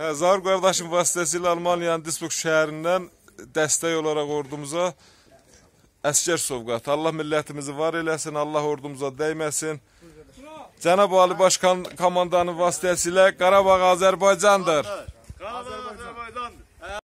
Hə, Zahir qardaşım vasitəsilə Almaniyanın Disburg şəhərindən dəstək olaraq ordumuza əskər sovqatı. Allah millətimizi var eləsin, Allah ordumuza dəyməsin. Cənab Ali Başkan komandanın vasitəsilə Qarabağ Azərbaycandır. Qarabağ Azərbaycandır.